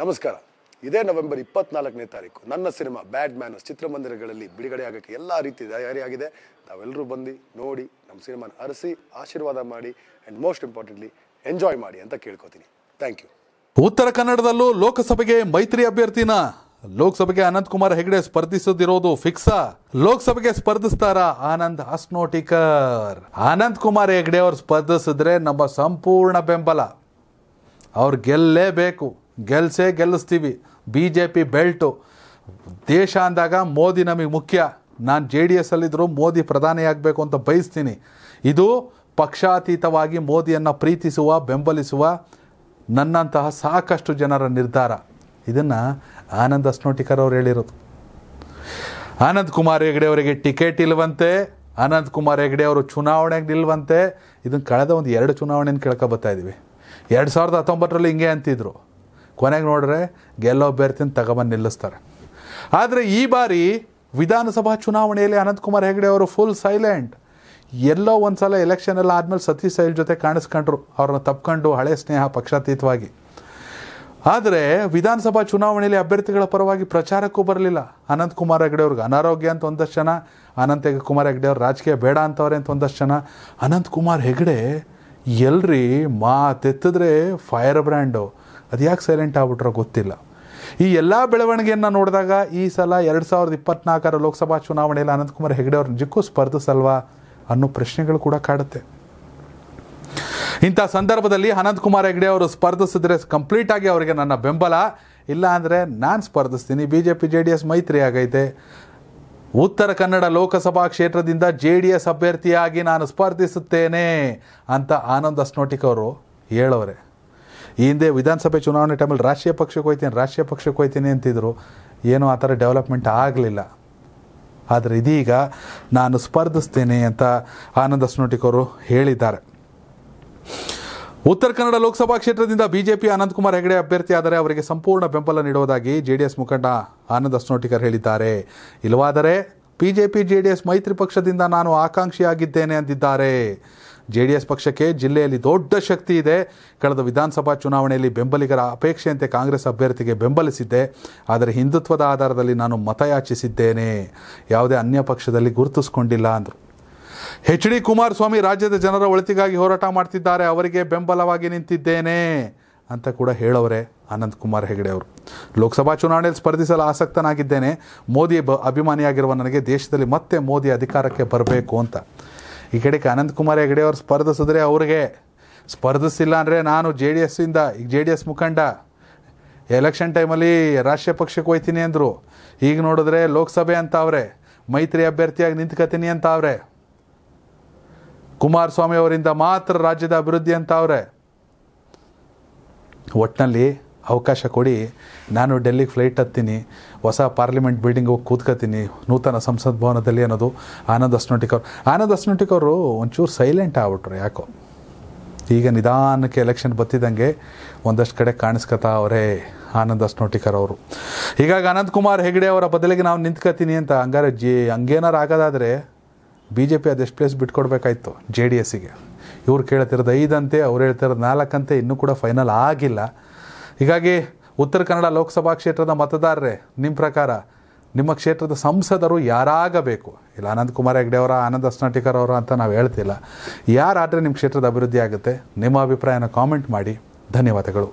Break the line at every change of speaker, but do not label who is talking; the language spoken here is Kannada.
ನಮಸ್ಕಾರ ಇದೇ ನವೆಂಬರ್ ಇಪ್ಪತ್ನಾಲ್ಕನೇ ತಾರೀಕು ನನ್ನ ಸಿನಿಮಾ ಬ್ಯಾಡ್ ಮ್ಯಾನ್ ಚಿತ್ರಮಂದಿರಗಳಲ್ಲಿ ಬಿಡುಗಡೆ ಆಗೋಕ್ಕೆ ಎಲ್ಲ ರೀತಿ ತಯಾರಿಯಾಗಿದೆ ತಾವೆಲ್ಲರೂ ಬಂದು ನೋಡಿ ನಮ್ಮ ಸಿನಿಮಾನ ಅರಸಿ ಆಶೀರ್ವಾದ ಮಾಡಿ ಆ್ಯಂಡ್ ಮೋಸ್ಟ್ ಇಂಪಾರ್ಟೆಂಟ್ಲಿ ಎಂಜಾಯ್ ಮಾಡಿ ಅಂತ ಕೇಳ್ಕೊತೀನಿ ಥ್ಯಾಂಕ್ ಯು ಉತ್ತರ ಕನ್ನಡದಲ್ಲೂ ಲೋಕಸಭೆಗೆ ಮೈತ್ರಿ ಅಭ್ಯರ್ಥಿನ ಲೋಕಸಭೆಗೆ ಅನಂತ್ ಕುಮಾರ್ ಹೆಗಡೆ ಸ್ಪರ್ಧಿಸದಿರೋದು ಫಿಕ್ಸಾ ಲೋಕಸಭೆಗೆ ಸ್ಪರ್ಧಿಸ್ತಾರ ಆನಂದ್ ಹಾಸ್ನೋಟಿಕರ್ ಅನಂತ್ ಕುಮಾರ್ ಹೆಗಡೆ ಅವ್ರು ಸ್ಪರ್ಧಿಸಿದ್ರೆ ನಮ್ಮ ಸಂಪೂರ್ಣ ಬೆಂಬಲ ಅವ್ರು ಗೆಲ್ಲಲೇಬೇಕು ಗೆಲ್ಸೇ ಗೆಲ್ಲಿಸ್ತೀವಿ ಬಿ ಜೆ ಪಿ ಬೆಲ್ಟು ದೇಶ ಅಂದಾಗ ಮೋದಿ ನಮಗೆ ಮುಖ್ಯ ನಾನು ಜೆ ಡಿ ಎಸ್ಸಲ್ಲಿದ್ದರೂ ಮೋದಿ ಪ್ರಧಾನಿಯಾಗಬೇಕು ಅಂತ ಬಯಸ್ತೀನಿ ಇದು ಪಕ್ಷಾತೀತವಾಗಿ ಮೋದಿಯನ್ನು ಪ್ರೀತಿಸುವ ಬೆಂಬಲಿಸುವ ನನ್ನಂತಹ ಸಾಕಷ್ಟು ಜನರ ನಿರ್ಧಾರ ಇದನ್ನು ಆನಂದ್ ಅಸ್ನೋಟಿಕರ್ ಅವರು ಹೇಳಿರೋದು ಆನಂದ್ ಕುಮಾರ್ ಹೆಗಡೆ ಅವರಿಗೆ ಟಿಕೆಟ್ ಇಲ್ಲವಂತೆ ಆನಂದ್ ಕುಮಾರ್ ಹೆಗಡೆ ಅವರು ಚುನಾವಣೆಗೆ ನಿಲ್ಲುವಂತೆ ಇದನ್ನು ಕಳೆದ ಒಂದು ಎರಡು ಚುನಾವಣೆಯನ್ನು ಕೇಳ್ಕೊಬತ್ತಾ ಇದ್ದೀವಿ ಎರಡು ಸಾವಿರದ ಹತ್ತೊಂಬತ್ತರಲ್ಲಿ ಹಿಂಗೆ ಅಂತಿದ್ರು ಕೊನೆಗೆ ನೋಡ್ರೆ ಗೆಲ್ಲೋ ಅಭ್ಯರ್ಥಿನ ತಗೊಬಂದು ನಿಲ್ಲಿಸ್ತಾರೆ ಆದರೆ ಈ ಬಾರಿ ವಿಧಾನಸಭಾ ಚುನಾವಣೆಯಲ್ಲಿ ಅನಂತಕುಮಾರ್ ಹೆಗಡೆ ಅವರು ಫುಲ್ ಸೈಲೆಂಟ್ ಎಲ್ಲೋ ಒಂದು ಸಲ ಎಲೆಕ್ಷನ್ ಎಲ್ಲ ಆದಮೇಲೆ ಸತೀಶ್ ಸೈಲ್ ಜೊತೆ ಕಾಣಿಸ್ಕೊಂಡ್ರು ಅವ್ರನ್ನ ತಪ್ಕೊಂಡು ಹಳೆ ಸ್ನೇಹ ಪಕ್ಷಾತೀತವಾಗಿ ಆದರೆ ವಿಧಾನಸಭಾ ಚುನಾವಣೆಯಲ್ಲಿ ಅಭ್ಯರ್ಥಿಗಳ ಪರವಾಗಿ ಪ್ರಚಾರಕ್ಕೂ ಬರಲಿಲ್ಲ ಅನಂತ್ ಕುಮಾರ್ ಹೆಗ್ಡೆ ಅವ್ರಿಗೆ ಅನಾರೋಗ್ಯ ಅಂತ ಒಂದಷ್ಟು ಜನ ಅನಂತ ಕುಮಾರ್ ಹೆಗಡೆ ಅವ್ರು ರಾಜಕೀಯ ಬೇಡ ಅಂತವ್ರೆ ಅಂತ ಒಂದಷ್ಟು ಜನ ಅನಂತ್ ಕುಮಾರ್ ಹೆಗ್ಡೆ ಎಲ್ರಿ ಮಾತೆತ್ತಿದ್ರೆ ಫೈರ್ ಬ್ರ್ಯಾಂಡು ಅದು ಯಾಕೆ ಸೈಲೆಂಟ್ ಆಗ್ಬಿಟ್ರೋ ಗೊತ್ತಿಲ್ಲ ಈ ಎಲ್ಲ ಬೆಳವಣಿಗೆಯನ್ನು ನೋಡಿದಾಗ ಈ ಸಲ ಎರಡು ಸಾವಿರದ ಇಪ್ಪತ್ನಾಲ್ಕರ ಲೋಕಸಭಾ ಚುನಾವಣೆಯಲ್ಲಿ ಅನಂತಕುಮಾರ್ ಹೆಗಡೆ ಅವ್ರ ನಿಜಕ್ಕೂ ಸ್ಪರ್ಧಿಸಲ್ವಾ ಅನ್ನೋ ಪ್ರಶ್ನೆಗಳು ಕೂಡ ಕಾಡುತ್ತೆ ಇಂಥ ಸಂದರ್ಭದಲ್ಲಿ ಅನಂತಕುಮಾರ್ ಹೆಗಡೆ ಅವರು ಸ್ಪರ್ಧಿಸಿದ್ರೆ ಕಂಪ್ಲೀಟಾಗಿ ಅವರಿಗೆ ನನ್ನ ಬೆಂಬಲ ಇಲ್ಲ ಅಂದರೆ ನಾನು ಸ್ಪರ್ಧಿಸ್ತೀನಿ B J P J D S ಮೈತ್ರಿ ಆಗೈತೆ ಉತ್ತರ ಕನ್ನಡ ಲೋಕಸಭಾ ಕ್ಷೇತ್ರದಿಂದ ಜೆ ಡಿ ಎಸ್ ಅಭ್ಯರ್ಥಿಯಾಗಿ ನಾನು ಸ್ಪರ್ಧಿಸುತ್ತೇನೆ ಅಂತ ಆನಂದ್ ಅಸ್ನೋಟಿಕ್ ಅವರು ಹೇಳೋರೆ ಈ ಹಿಂದೆ ವಿಧಾನಸಭೆ ಚುನಾವಣೆ ಟೈಮಲ್ಲಿ ರಾಷ್ಟ್ರೀಯ ಪಕ್ಷಕ್ಕೆ ಹೋಯ್ತೀನಿ ರಾಷ್ಟ್ರೀಯ ಪಕ್ಷಕ್ಕೆ ಹೋಯ್ತೀನಿ ಅಂತಿದ್ರು ಏನೂ ಆ ಥರ ಡೆವಲಪ್ಮೆಂಟ್ ಆಗಲಿಲ್ಲ ಆದರೆ ಇದೀಗ ನಾನು ಸ್ಪರ್ಧಿಸ್ತೇನೆ ಅಂತ ಆನಂದ ಸ್ನೋಟಿಕವರು ಹೇಳಿದ್ದಾರೆ ಉತ್ತರ ಕನ್ನಡ ಲೋಕಸಭಾ ಕ್ಷೇತ್ರದಿಂದ ಬಿಜೆಪಿ ಅನಂತಕುಮಾರ್ ಹೆಗಡೆ ಅಭ್ಯರ್ಥಿಯಾದರೆ ಅವರಿಗೆ ಸಂಪೂರ್ಣ ಬೆಂಬಲ ನೀಡುವುದಾಗಿ ಎಸ್ ಮುಖಂಡ ಆನಂದ ಸ್ನೋಟಿಕರ್ ಹೇಳಿದ್ದಾರೆ ಇಲ್ಲವಾದರೆ ಬಿಜೆಪಿ ಎಸ್ ಮೈತ್ರಿ ಪಕ್ಷದಿಂದ ನಾನು ಆಕಾಂಕ್ಷಿಯಾಗಿದ್ದೇನೆ ಅಂದಿದ್ದಾರೆ ಜೆ ಡಿ ಎಸ್ ಪಕ್ಷಕ್ಕೆ ಜಿಲ್ಲೆಯಲ್ಲಿ ದೊಡ್ಡ ಶಕ್ತಿ ಇದೆ ಕಳೆದ ವಿಧಾನಸಭಾ ಚುನಾವಣೆಯಲ್ಲಿ ಬೆಂಬಲಿಗರ ಅಪೇಕ್ಷೆಯಂತೆ ಕಾಂಗ್ರೆಸ್ ಅಭ್ಯರ್ಥಿಗೆ ಬೆಂಬಲಿಸಿದ್ದೆ ಆದರೆ ಹಿಂದುತ್ವದ ಆಧಾರದಲ್ಲಿ ನಾನು ಮತಯಾಚಿಸಿದ್ದೇನೆ ಯಾವುದೇ ಅನ್ಯ ಪಕ್ಷದಲ್ಲಿ ಗುರುತಿಸ್ಕೊಂಡಿಲ್ಲ ಅಂದರು ಎಚ್ ಡಿ ಕುಮಾರಸ್ವಾಮಿ ರಾಜ್ಯದ ಜನರ ಒಳಿತಿಗಾಗಿ ಹೋರಾಟ ಮಾಡ್ತಿದ್ದಾರೆ ಅವರಿಗೆ ಬೆಂಬಲವಾಗಿ ನಿಂತಿದ್ದೇನೆ ಅಂತ ಕೂಡ ಹೇಳೋರೆ ಅನಂತ್ ಕುಮಾರ್ ಹೆಗಡೆ ಅವರು ಲೋಕಸಭಾ ಚುನಾವಣೆಯಲ್ಲಿ ಸ್ಪರ್ಧಿಸಲು ಆಸಕ್ತನಾಗಿದ್ದೇನೆ ಮೋದಿ ಬ ಅಭಿಮಾನಿಯಾಗಿರುವ ನನಗೆ ದೇಶದಲ್ಲಿ ಮತ್ತೆ ಮೋದಿ ಅಧಿಕಾರಕ್ಕೆ ಬರಬೇಕು ಅಂತ ಈ ಕಡೆಗೆ ಅನಂತ್ ಕುಮಾರ್ ಹೆಗಡೆ ಅವ್ರು ಸ್ಪರ್ಧಿಸಿದ್ರೆ ಅವ್ರಿಗೆ ಸ್ಪರ್ಧಿಸಿಲ್ಲ ಅಂದರೆ ನಾನು ಜೆ ಡಿ ಎಸ್ಸಿಂದ ಈಗ ಜೆ ಡಿ ಎಸ್ ಮುಖಂಡ ಎಲೆಕ್ಷನ್ ಟೈಮಲ್ಲಿ ರಾಷ್ಟ್ರೀಯ ಪಕ್ಷಕ್ಕೆ ಹೋಯ್ತೀನಿ ಅಂದರು ಈಗ ನೋಡಿದ್ರೆ ಲೋಕಸಭೆ ಅಂತ ಅವ್ರೆ ಮೈತ್ರಿ ಅಭ್ಯರ್ಥಿಯಾಗಿ ನಿಂತ್ಕತೀನಿ ಅಂತ ಅವ್ರೆ ಕುಮಾರಸ್ವಾಮಿ ಅವರಿಂದ ಮಾತ್ರ ರಾಜ್ಯದ ಅಭಿವೃದ್ಧಿ ಅಂತ ಅವ್ರೆ ಒಟ್ಟಿನಲ್ಲಿ ಅವಕಾಶ ಕೊಡಿ ನಾನು ಡೆಲ್ಲಿಗೆ ಫ್ಲೈಟ್ ಹತ್ತೀನಿ ಹೊಸ ಪಾರ್ಲಿಮೆಂಟ್ ಬಿಲ್ಡಿಂಗ್ ಹೋಗಿ ಕೂತ್ಕೋತೀನಿ ನೂತನ ಸಂಸತ್ ಭವನದಲ್ಲಿ ಅನ್ನೋದು ಆನಂದ್ ಅಸ್ನೋಟಿಕ್ ಅವರು ಆನಂದ್ ಅಸ್ನೋಟಿಕ್ ಅವರು ಒಂಚೂರು ಸೈಲೆಂಟ್ ಆಗ್ಬಿಟ್ರು ಯಾಕೋ ಈಗ ನಿಧಾನಕ್ಕೆ ಎಲೆಕ್ಷನ್ ಬತ್ತಿದಂಗೆ ಒಂದಷ್ಟು ಕಡೆ ಕಾಣಿಸ್ಕೊತಾ ಅವರೇ ಆನಂದ್ ಅಸ್ನೋಟಿಕರ್ ಅವರು ಹೀಗಾಗಿ ಅನಂತ್ ಕುಮಾರ್ ಹೆಗ್ಡೆ ಅವರ ಬದಲಿಗೆ ನಾವು ನಿಂತ್ಕೋತೀನಿ ಅಂತ ಹಂಗಾರೆ ಜಿ ಹಂಗೇನಾರು ಆಗೋದಾದರೆ ಬಿ ಜೆ ಪಿ ಅದೆಷ್ಟು ಪ್ಲೇಸ್ ಬಿಟ್ಕೊಡ್ಬೇಕಾಯ್ತು ಜೆ ಡಿ ಎಸ್ಸಿಗೆ ಇವ್ರು ಕೇಳ್ತಿರೋದು ಐದಂತೆ ಅವ್ರು ಹೇಳ್ತಿರೋದು ನಾಲ್ಕಂತೆ ಇನ್ನೂ ಕೂಡ ಫೈನಲ್ ಆಗಿಲ್ಲ ಹೀಗಾಗಿ ಉತ್ತರ ಕನ್ನಡ ಲೋಕಸಭಾ ಕ್ಷೇತ್ರದ ಮತದಾರರೇ ನಿಮ್ಮ ಪ್ರಕಾರ ನಿಮ್ಮ ಕ್ಷೇತ್ರದ ಸಂಸದರು ಯಾರಾಗಬೇಕು ಇಲ್ಲ ಅನಂತ್ ಕುಮಾರ್ ಅವರ ಆನಂದ್ ಅಸ್ನಾಟಿಕರ್ ಅವರು ಅಂತ ನಾವು ಹೇಳ್ತಿಲ್ಲ ಯಾರಾದರೆ ನಿಮ್ಮ ಕ್ಷೇತ್ರದ ಅಭಿವೃದ್ಧಿ ಆಗುತ್ತೆ ನಿಮ್ಮ ಅಭಿಪ್ರಾಯನ ಕಾಮೆಂಟ್ ಮಾಡಿ ಧನ್ಯವಾದಗಳು